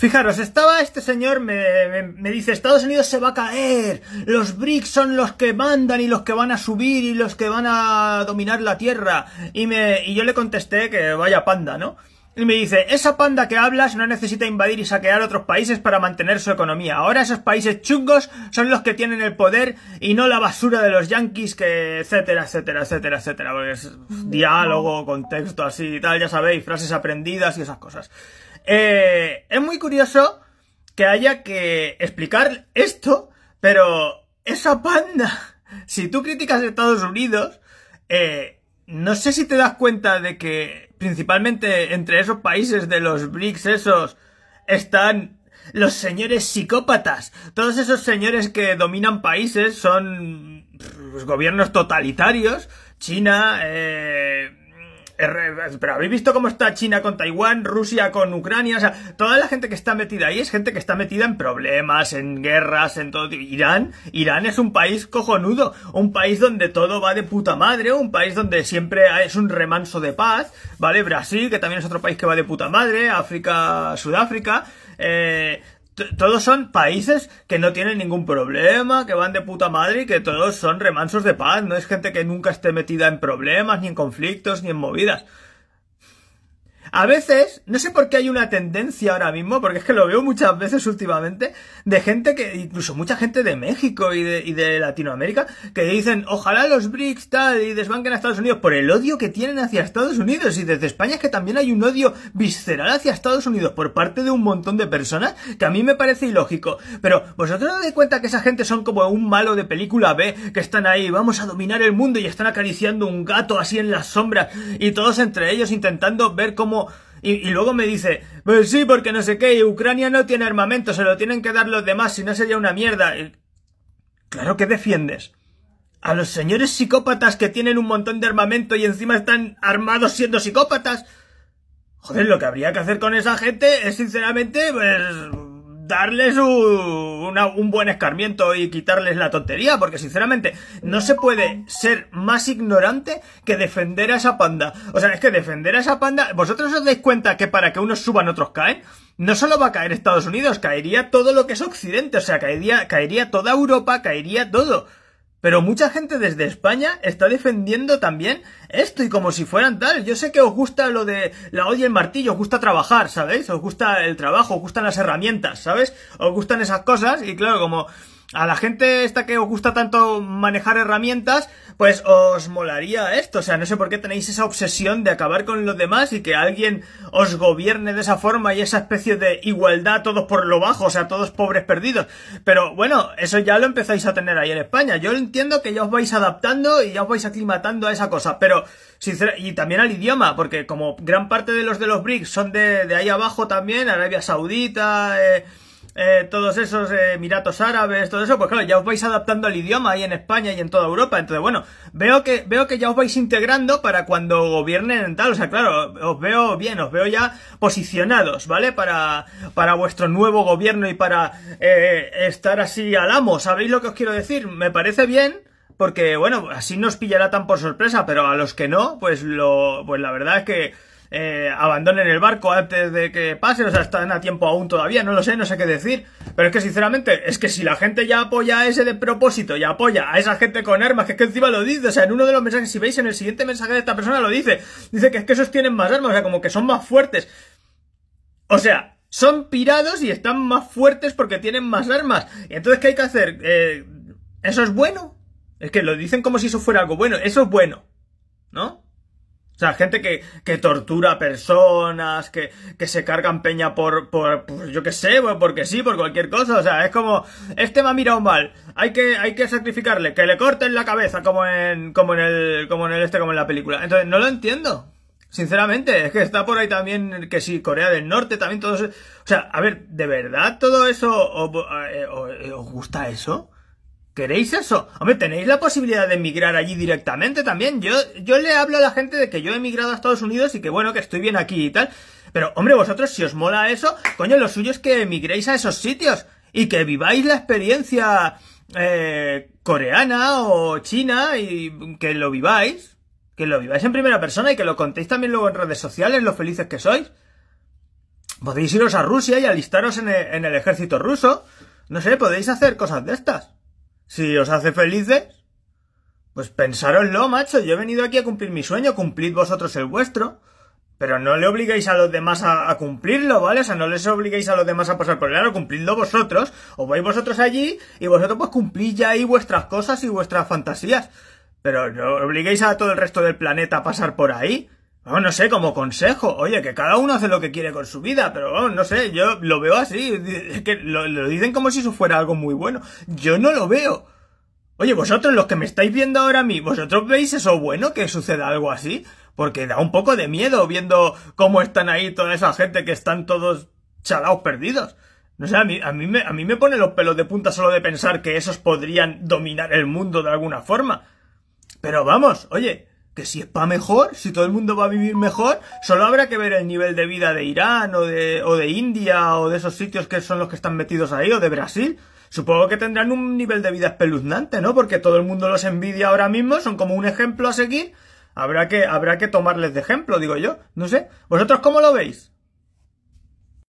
Fijaros, estaba este señor, me, me, dice, Estados Unidos se va a caer, los BRICS son los que mandan y los que van a subir y los que van a dominar la Tierra. Y, me, y yo le contesté que vaya panda, ¿no? Y me dice, esa panda que hablas no necesita invadir y saquear otros países para mantener su economía. Ahora esos países chungos son los que tienen el poder y no la basura de los yankees, que etcétera, etcétera, etcétera, etcétera. Porque es diálogo, contexto así y tal, ya sabéis, frases aprendidas y esas cosas. Eh, es muy curioso que haya que explicar esto, pero esa panda, si tú criticas a Estados Unidos, eh, no sé si te das cuenta de que principalmente entre esos países de los BRICS esos están los señores psicópatas. Todos esos señores que dominan países son los gobiernos totalitarios. China, eh, pero habéis visto cómo está China con Taiwán, Rusia con Ucrania, o sea, toda la gente que está metida ahí es gente que está metida en problemas, en guerras, en todo. Irán, Irán es un país cojonudo, un país donde todo va de puta madre, un país donde siempre es un remanso de paz, ¿vale? Brasil, que también es otro país que va de puta madre, África, Sudáfrica, eh, todos son países que no tienen ningún problema, que van de puta madre y que todos son remansos de paz. No es gente que nunca esté metida en problemas, ni en conflictos, ni en movidas. A veces, no sé por qué hay una tendencia ahora mismo, porque es que lo veo muchas veces últimamente, de gente que, incluso mucha gente de México y de, Latinoamérica, que dicen, ojalá los BRICS tal y desbanquen a Estados Unidos por el odio que tienen hacia Estados Unidos. Y desde España es que también hay un odio visceral hacia Estados Unidos por parte de un montón de personas, que a mí me parece ilógico. Pero, ¿vosotros os dais cuenta que esa gente son como un malo de película B, que están ahí, vamos a dominar el mundo y están acariciando un gato así en la sombra y todos entre ellos intentando ver cómo y, luego me dice, pues sí, porque no sé qué, y Ucrania no tiene armamento, se lo tienen que dar los demás, si no sería una mierda. claro que defiendes. A los señores psicópatas que tienen un montón de armamento y encima están armados siendo psicópatas. Joder, lo que habría que hacer con esa gente es sinceramente, pues, darles un, buen escarmiento y quitarles la tontería, porque sinceramente no se puede ser más ignorante que defender a esa panda. O sea, es que defender a esa panda, ¿vosotros os dais cuenta que para que unos suban otros caen? No solo va a caer Estados Unidos, caería todo lo que es Occidente, o sea, caería, caería toda Europa, caería todo. Pero mucha gente desde España está defendiendo también esto y como si fueran tal. Yo sé que os gusta lo de la olla y el martillo, os gusta trabajar, ¿sabéis? Os gusta el trabajo, os gustan las herramientas, ¿sabes? Os gustan esas cosas y claro, como a la gente esta que os gusta tanto manejar herramientas, pues os molaría esto. O sea, no sé por qué tenéis esa obsesión de acabar con los demás y que alguien os gobierne de esa forma y esa especie de igualdad todos por lo bajo, o sea, todos pobres perdidos. Pero bueno, eso ya lo empezáis a tener ahí en España. Yo entiendo que ya os vais adaptando y ya os vais aclimatando a esa cosa, pero y también al idioma, porque como gran parte de los de los BRICS son de, de ahí abajo también, Arabia Saudita, eh, eh, todos esos eh, Emiratos Árabes, todo eso, pues claro, ya os vais adaptando al idioma ahí en España y en toda Europa. Entonces, bueno, veo que, veo que ya os vais integrando para cuando gobiernen en tal. O sea, claro, os veo bien, os veo ya posicionados, ¿vale? Para, para vuestro nuevo gobierno y para eh, estar así al amo. ¿Sabéis lo que os quiero decir? Me parece bien porque bueno, así nos pillará tan por sorpresa, pero a los que no, pues lo pues la verdad es que eh, abandonen el barco antes de que pase, o sea, están a tiempo aún todavía, no lo sé, no sé qué decir. Pero es que sinceramente, es que si la gente ya apoya a ese de propósito y apoya a esa gente con armas, que es que encima lo dice, o sea, en uno de los mensajes, si veis en el siguiente mensaje de esta persona lo dice, dice que es que esos tienen más armas, o sea, como que son más fuertes. O sea, son pirados y están más fuertes porque tienen más armas. Y entonces, ¿qué hay que hacer? Eh, ¿Eso es bueno? Es que lo dicen como si eso fuera algo bueno. Eso es bueno. ¿No? O sea, gente que, que tortura a personas, que, se cargan peña por, por, pues yo qué sé, pues porque sí, por cualquier cosa. O sea, es como, este me ha mirado mal, hay que, hay que sacrificarle, que le corten la cabeza como en, como en el, como en el este, como en la película. Entonces, no lo entiendo. Sinceramente, es que está por ahí también, que sí, Corea del Norte, también todo eso. O sea, a ver, ¿de verdad todo eso eh, eh, os gusta eso? ¿Queréis eso? Hombre, tenéis la posibilidad de emigrar allí directamente también. Yo, yo le hablo a la gente de que yo he emigrado a Estados Unidos y que bueno, que estoy bien aquí y tal. Pero, hombre, vosotros, si os mola eso, coño, lo suyo es que emigréis a esos sitios y que viváis la experiencia eh, coreana o china y que lo viváis. Que lo viváis en primera persona y que lo contéis también luego en redes sociales, lo felices que sois. Podéis iros a Rusia y alistaros en en el ejército ruso. No sé, podéis hacer cosas de estas. Si os hace felices, pues pensároslo, macho. Yo he venido aquí a cumplir mi sueño, cumplid vosotros el vuestro. Pero no le obliguéis a los demás a, cumplirlo, ¿vale? O sea, no les obliguéis a los demás a pasar por el aro, cumplidlo vosotros. O vais vosotros allí y vosotros pues cumplís ya ahí vuestras cosas y vuestras fantasías. Pero no obliguéis a todo el resto del planeta a pasar por ahí. No, no sé, como consejo, oye, que cada uno hace lo que quiere con su vida, pero no sé, yo lo veo así, es que lo, lo dicen como si eso fuera algo muy bueno. Yo no lo veo. Oye, vosotros los que me estáis viendo ahora a mí, ¿vosotros veis eso bueno que suceda algo así? Porque da un poco de miedo viendo cómo están ahí toda esa gente que están todos chalaos perdidos. No sé, a mí, a mí, me, a mí me pone los pelos de punta solo de pensar que esos podrían dominar el mundo de alguna forma. Pero vamos, oye, que si es para mejor, si todo el mundo va a vivir mejor, solo habrá que ver el nivel de vida de Irán o de, o de India o de esos sitios que son los que están metidos ahí o de Brasil. Supongo que tendrán un nivel de vida espeluznante, ¿no? Porque todo el mundo los envidia ahora mismo, son como un ejemplo a seguir. Habrá que, habrá que tomarles de ejemplo, digo yo. No sé. ¿Vosotros cómo lo veis?